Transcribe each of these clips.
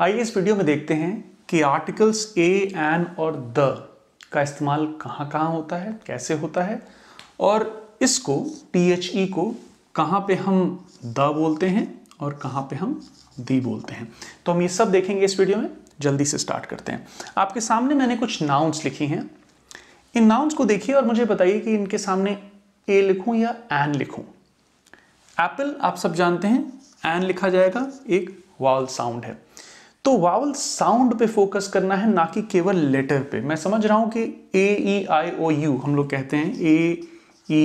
आइए इस वीडियो में देखते हैं कि आर्टिकल्स ए एन और द का इस्तेमाल कहाँ कहाँ होता है कैसे होता है और इसको टी एच ई को कहाँ पे हम द बोलते हैं और कहाँ पे हम दी बोलते हैं तो हम ये सब देखेंगे इस वीडियो में जल्दी से स्टार्ट करते हैं आपके सामने मैंने कुछ नाउन्स लिखी हैं इन नाउन्स को देखिए और मुझे बताइए कि इनके सामने ए लिखूं या एन लिखूं एप्पल आप सब जानते हैं एन लिखा जाएगा एक वॉल साउंड है तो वावल साउंड पे फोकस करना है ना कि केवल लेटर पे मैं समझ रहा हूं कि ए ई आई ओ यू हम लोग कहते हैं ए ई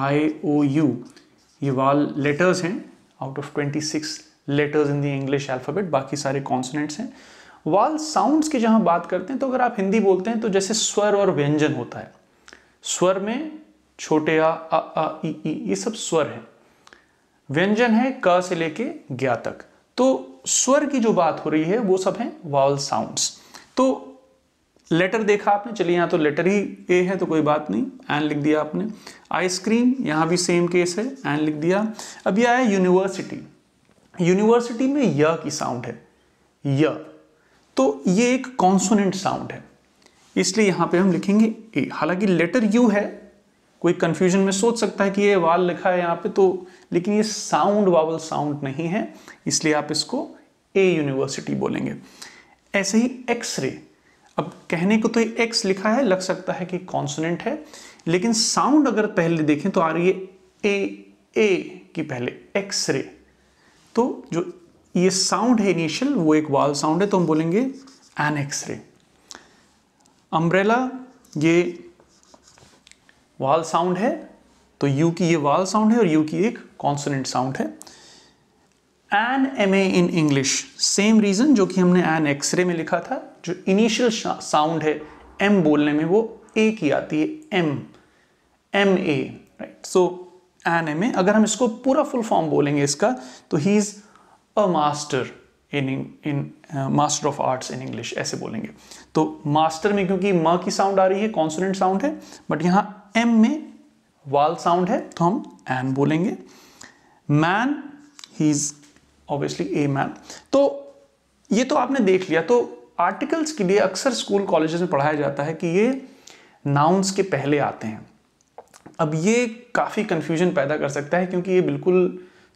आई ओ यू ये वाल लेटर्स हैं out of twenty six letters in the English alphabet बाकी सारे कॉन्सनेंट्स हैं वाल साउंड्स की जहां बात करते हैं तो अगर आप हिंदी बोलते हैं तो जैसे स्वर और व्यंजन होता है स्वर में छोटे आ अ आ, आ, ई ई ये सब स्वर हैं व्यंजन है क से लेके ज्ञा तक तो स्वर की जो बात हो रही है वो सब है वॉल साउंड्स तो लेटर देखा आपने चलिए यहां तो लेटर ही ए है तो कोई बात नहीं एन लिख दिया आपने आइसक्रीम यहां भी सेम केस है एन लिख दिया अब यह आया यूनिवर्सिटी यूनिवर्सिटी में य की साउंड है य तो ये एक कॉन्सोनेंट साउंड है इसलिए यहां पे हम लिखेंगे ए हालांकि लेटर यू है कोई कन्फ्यूजन में सोच सकता है कि ये वाल लिखा है यहाँ पे तो लेकिन ये साउंड वावल साउंड नहीं है इसलिए आप इसको ए यूनिवर्सिटी बोलेंगे ऐसे ही एक्स रे अब कहने को तो ये एक्स लिखा है लग सकता है कि कॉन्सोनेंट है लेकिन साउंड अगर पहले देखें तो आ रही है ए ए की पहले एक्स रे तो जो ये साउंड है इनिशियल वो एक वाल साउंड है तो हम बोलेंगे एन एक्स रे अम्ब्रेला ये वाल साउंड है तो यू की ये वाल साउंड है और यू की एक कॉन्सोनेंट साउंड है N M A in English same reason जो कि हमने एन एक्सरे में लिखा था जो इनिशियल साउंड है एम बोलने में वो ए की आती है M M A right so N M A अगर हम इसको पूरा फुल फॉर्म बोलेंगे इसका तो he is a master in in master of arts in English ऐसे बोलेंगे तो मास्टर में क्योंकि म की साउंड आ रही है कॉन्सोनेंट साउंड है बट यहाँ एम में वाल साउंड है तो हम एन बोलेंगे man he is obviously a man तो ये तो आपने देख लिया तो आर्टिकल्स के लिए अक्सर स्कूल कॉलेजेस में पढ़ाया जाता है कि ये नाउंस के पहले आते हैं अब ये काफ़ी कन्फ्यूजन पैदा कर सकता है क्योंकि ये बिल्कुल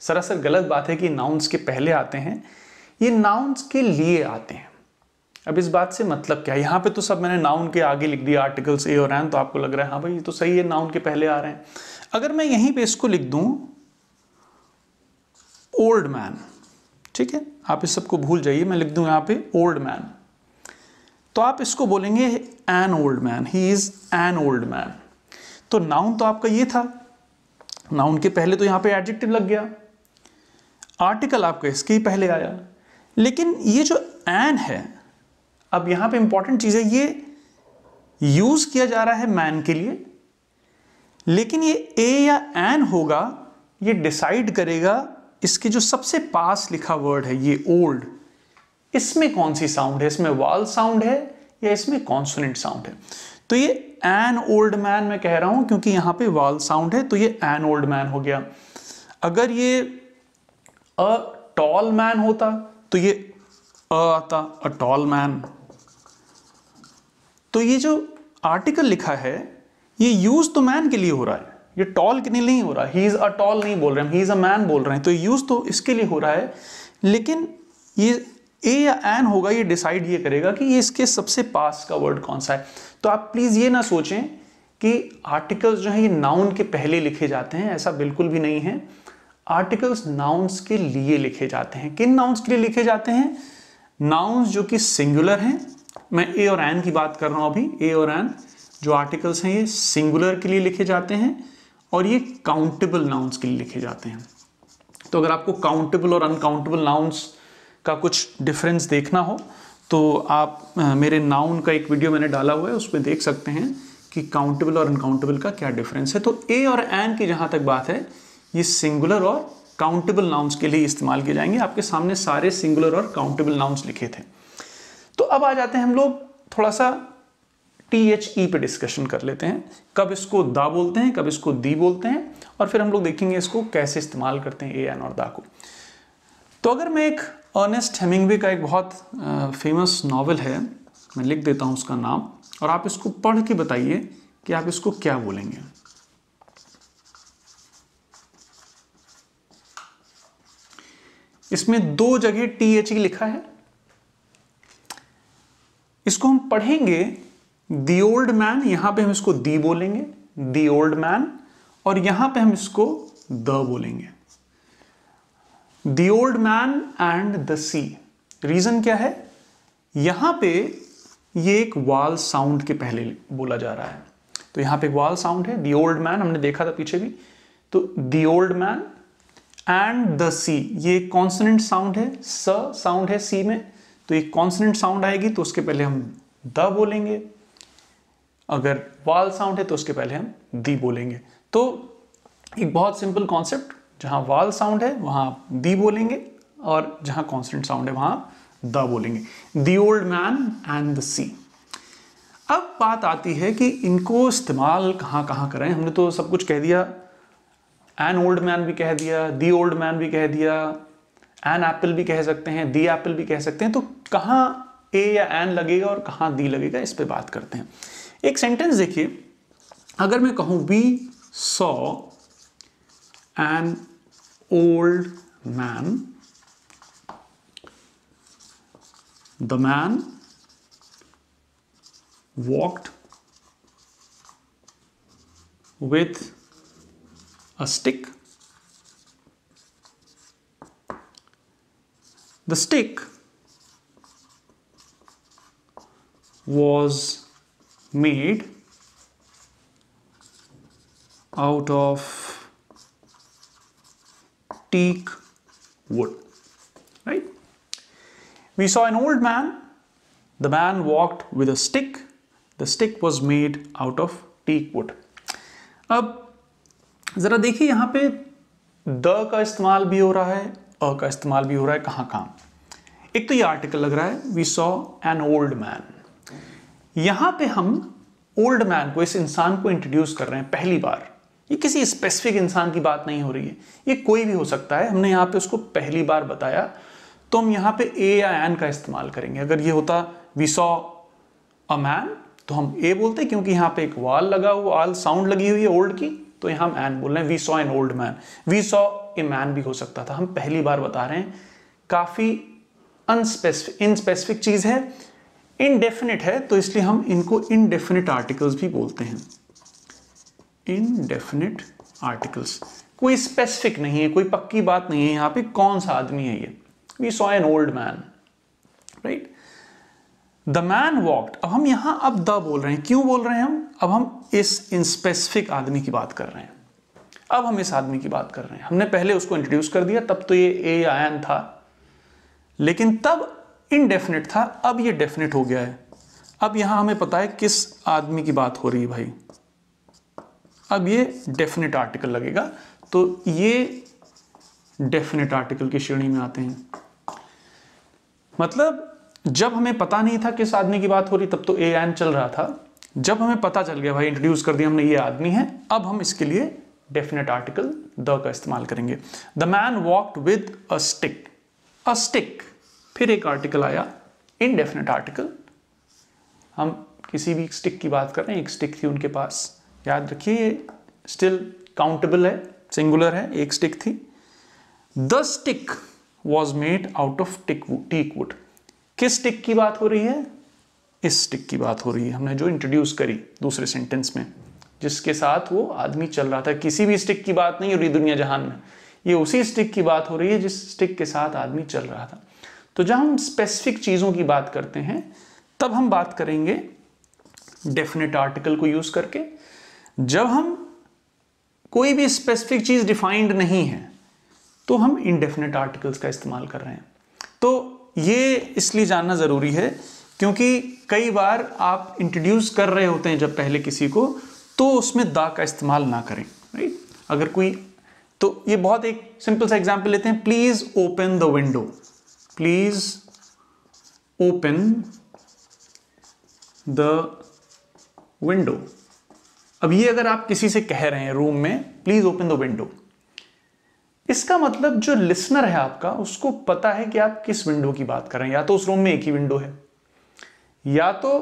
सरासर गलत बात है कि नाउन्स के पहले आते हैं ये नाउन्स के लिए आते हैं अब इस बात से मतलब क्या है यहाँ पे तो सब मैंने नाउन के आगे लिख दिया आर्टिकल्स ए और एन तो आपको लग रहा है हाँ भाई ये तो सही है नाउन के पहले आ रहे हैं अगर मैं यहीं पे इसको लिख दूँ ओल्ड मैन ठीक है आप इस सबको भूल जाइए मैं लिख दू यहां पे ओल्ड मैन तो आप इसको बोलेंगे an old man he is an old man तो नाउन तो आपका ये था नाउन के पहले तो यहां पे एडजेक्टिव लग गया आर्टिकल आपका इसके ही पहले आया लेकिन ये जो एन है अब यहां पे इंपॉर्टेंट चीज़ है ये यूज़ किया जा रहा है मैन के लिए लेकिन ये ए या एन होगा ये डिसाइड करेगा इसके जो सबसे पास लिखा वर्ड है ये ओल्ड इसमें कौन सी साउंड है इसमें वाल साउंड है या इसमें कॉन्सोनेंट साउंड है तो ये एन ओल्ड मैन मैं कह रहा हूं क्योंकि यहां पे वाल साउंड है तो ये एन ओल्ड मैन हो गया अगर ये अ टॉल मैन होता तो ये अ आता अ टॉल मैन तो ये जो आर्टिकल लिखा है ये यूज तो मैन के लिए हो रहा है ये टॉल के लिए नहीं हो रहा ही इज़ अ टॉल नहीं बोल रहे हम ही इज़ अ मैन बोल रहे हैं तो यूज़ तो इसके लिए हो रहा है लेकिन ये ए या एन होगा ये डिसाइड ये करेगा कि ये इसके सबसे पास का वर्ड कौन सा है तो आप प्लीज़ ये ना सोचें कि आर्टिकल्स जो है ये नाउन के पहले लिखे जाते हैं ऐसा बिल्कुल भी नहीं है आर्टिकल्स नाउन्स के लिए लिखे जाते हैं किन नाउन्स के लिए लिखे जाते हैं नाउन्स जो कि सिंगुलर हैं मैं ए और एन की बात कर रहा हूँ अभी ए और एन जो आर्टिकल्स हैं ये सिंगुलर के लिए लिखे जाते हैं और ये काउंटेबल नाउंस के लिए लिखे जाते हैं तो अगर आपको काउंटेबल और अनकाउंटेबल नाउन्स का कुछ डिफरेंस देखना हो तो आप मेरे नाउन का एक वीडियो मैंने डाला हुआ है उसमें देख सकते हैं कि काउंटेबल और अनकाउंटेबल का क्या डिफरेंस है तो ए और एन की जहाँ तक बात है ये सिंगुलर और काउंटेबल नाउंस के लिए इस्तेमाल किए जाएंगे आपके सामने सारे सिंगुलर और काउंटेबल नाउंस लिखे थे तो अब आ जाते हैं हम लोग थोड़ा सा टी एच ई e पे डिस्कशन कर लेते हैं कब इसको दा बोलते हैं कब इसको दी बोलते हैं और फिर हम लोग देखेंगे इसको कैसे इस्तेमाल करते हैं ए एन और दा को तो अगर मैं एक अर्नेस्ट हेमिंगवे का एक बहुत फेमस नावल है मैं लिख देता हूं उसका नाम और आप इसको पढ़ के बताइए कि आप इसको क्या बोलेंगे इसमें दो जगह टी एच ई लिखा है इसको हम पढ़ेंगे दी ओल्ड मैन यहां पे हम इसको दी बोलेंगे दी ओल्ड मैन और यहां पे हम इसको द बोलेंगे the old man and the sea reason क्या है यहां पे ये एक वाल साउंड के पहले बोला जा रहा है तो यहां पे एक वाल साउंड है दी ओल्ड मैन हमने देखा था पीछे भी तो the old man and the sea ये कॉन्सनेंट साउंड है स साउंड है सी में तो एक कॉन्सनेंट साउंड आएगी तो उसके पहले हम द बोलेंगे अगर वाल साउंड है तो उसके पहले हम दी बोलेंगे तो एक बहुत सिंपल कॉन्सेप्ट जहां वाल साउंड है वहां आप दी बोलेंगे और जहां कॉन्सटेंट साउंड है वहां द बोलेंगे the old man and the sea अब बात आती है कि इनको इस्तेमाल कहाँ कहाँ करें हमने तो सब कुछ कह दिया एन ओल्ड मैन भी कह दिया दी ओल्ड मैन भी कह दिया एन एप्पल भी कह सकते हैं दी एप्पल भी कह सकते हैं तो कहां ए या एन लगेगा और कहां दी लगेगा इस पर बात करते हैं एक सेंटेंस देखिए अगर मैं कहूं we saw an old man the man walked with a stick the stick was made out of teak wood right we saw an old man the man walked with a stick the stick was made out of teak wood अब ज़रा देखिए यहाँ पे the का इस्तेमाल भी हो रहा है अ का इस्तेमाल भी हो रहा है कहां कहां एक तो ये आर्टिकल लग रहा है we saw an old man यहां पे हम ओल्ड मैन को इस इंसान को इंट्रोड्यूस कर रहे हैं पहली बार ये किसी स्पेसिफिक इंसान की बात नहीं हो रही है ये कोई भी हो सकता है हमने यहां पे उसको पहली बार बताया तो हम यहां पे ए या एन का इस्तेमाल करेंगे अगर ये होता वी सॉ अ मैन तो हम ए बोलते क्योंकि यहां पे एक वाल लगा हुआ वाल साउंड लगी हुई है ओल्ड की तो यहां हम एन बोल रहे हैं we saw an old man we saw a man भी हो सकता था हम पहली बार बता रहे हैं काफ़ी अनस्पेसिफिक इनस्पेसिफिक चीज़ है इनडेफिनिट है तो इसलिए हम इनको इनडेफिनिट आर्टिकल्स भी बोलते हैं इनडेफिनिट आर्टिकल्स कोई स्पेसिफिक नहीं है कोई पक्की बात नहीं है यहां पे कौन सा आदमी है ये we saw an old man right the man walked अब हम यहां अब द बोल रहे हैं क्यों बोल रहे हैं हम अब हम इस स्पेसिफिक आदमी की बात कर रहे हैं अब हम इस आदमी की बात कर रहे हैं हमने पहले उसको इंट्रोड्यूस कर दिया तब तो ये ए आयन था लेकिन तब इनडेफिनेट था अब ये डेफिनेट हो गया है अब यहां हमें पता है किस आदमी की बात हो रही है भाई अब ये डेफिनेट आर्टिकल लगेगा तो ये डेफिनेट आर्टिकल की श्रेणी में आते हैं मतलब जब हमें पता नहीं था किस आदमी की बात हो रही तब तो ए एन चल रहा था जब हमें पता चल गया भाई इंट्रोड्यूस कर दिया हमने ये आदमी है अब हम इसके लिए डेफिनेट आर्टिकल द का इस्तेमाल करेंगे the man walk with a stick a stick फिर एक आर्टिकल आया इनडेफिनेट आर्टिकल हम किसी भी स्टिक की बात कर रहे हैं एक स्टिक थी उनके पास याद रखिए ये स्टिल काउंटेबल है सिंगुलर है एक स्टिक थी the stick was made out of tick teak wood किस स्टिक की बात हो रही है इस स्टिक की बात हो रही है हमने जो इंट्रोड्यूस करी दूसरे सेंटेंस में जिसके साथ वो आदमी चल रहा था किसी भी स्टिक की बात नहीं हो रही दुनिया जहान में ये उसी स्टिक की बात हो रही है जिस स्टिक के साथ आदमी चल रहा था तो जहां हम स्पेसिफिक चीज़ों की बात करते हैं तब हम बात करेंगे डेफिनेट आर्टिकल को यूज़ करके जब हम कोई भी स्पेसिफिक चीज़ डिफाइंड नहीं है तो हम इनडेफिनेट आर्टिकल्स का इस्तेमाल कर रहे हैं तो ये इसलिए जानना ज़रूरी है क्योंकि कई बार आप इंट्रोड्यूस कर रहे होते हैं जब पहले किसी को तो उसमें दा का इस्तेमाल ना करें राइट अगर कोई तो ये बहुत एक सिंपल सा एग्जाम्पल लेते हैं please open the window please open the window अब ये अगर आप किसी से कह रहे हैं रूम में प्लीज ओपन द विंडो इसका मतलब जो लिसनर है आपका उसको पता है कि आप किस विंडो की बात कर रहे हैं या तो उस रूम में एक ही विंडो है या तो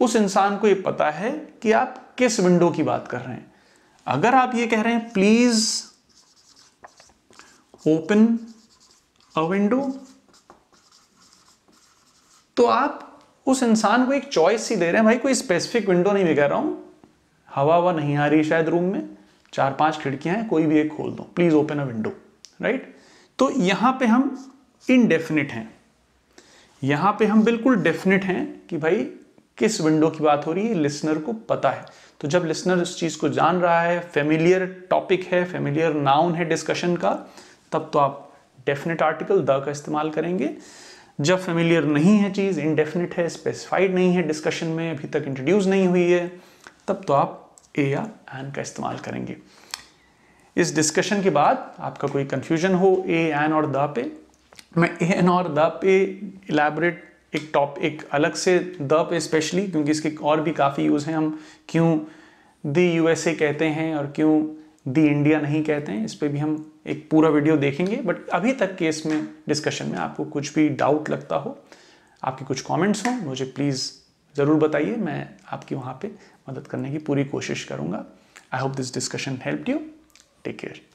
उस इंसान को ये पता है कि आप किस विंडो की बात कर रहे हैं अगर आप ये कह रहे हैं प्लीज ओपन अ विंडो तो आप उस इंसान को एक चॉइस ही दे रहे हैं भाई कोई स्पेसिफिक विंडो नहीं मैं कह रहा हूं हवा हवा नहीं आ रही शायद रूम में चार पांच खिड़कियां हैं कोई भी एक खोल दो please open a window right तो यहां पे हम इनडेफिनिट हैं यहां पे हम बिल्कुल डेफिनेट हैं कि भाई किस विंडो की बात हो रही है लिसनर को पता है तो जब लिसनर इस चीज़ को जान रहा है फेमिलियर टॉपिक है फेमिलियर नाउन है डिस्कशन का तब तो आप डेफिनेट आर्टिकल द का इस्तेमाल करेंगे जब फेमिलियर नहीं है चीज़ इनडेफिनेट है स्पेसिफाइड नहीं है डिस्कशन में अभी तक इंट्रोड्यूस नहीं हुई है तब तो आप ए या एन का इस्तेमाल करेंगे इस डिस्कशन के बाद आपका कोई कंफ्यूजन हो ए एन और द पे मैं ए एन और द पे इलेबोरेट एक टॉप एक अलग से द पे स्पेशली क्योंकि इसके और भी काफ़ी यूज़ हैं हम क्यों दी यूएसए कहते हैं और क्यों दी इंडिया नहीं कहते हैं इस पर भी हम एक पूरा वीडियो देखेंगे बट अभी तक के इसमें डिस्कशन में आपको कुछ भी डाउट लगता हो आपके कुछ कमेंट्स हों मुझे प्लीज़ ज़रूर बताइए मैं आपकी वहाँ पे मदद करने की पूरी कोशिश करूँगा I hope this discussion help you take care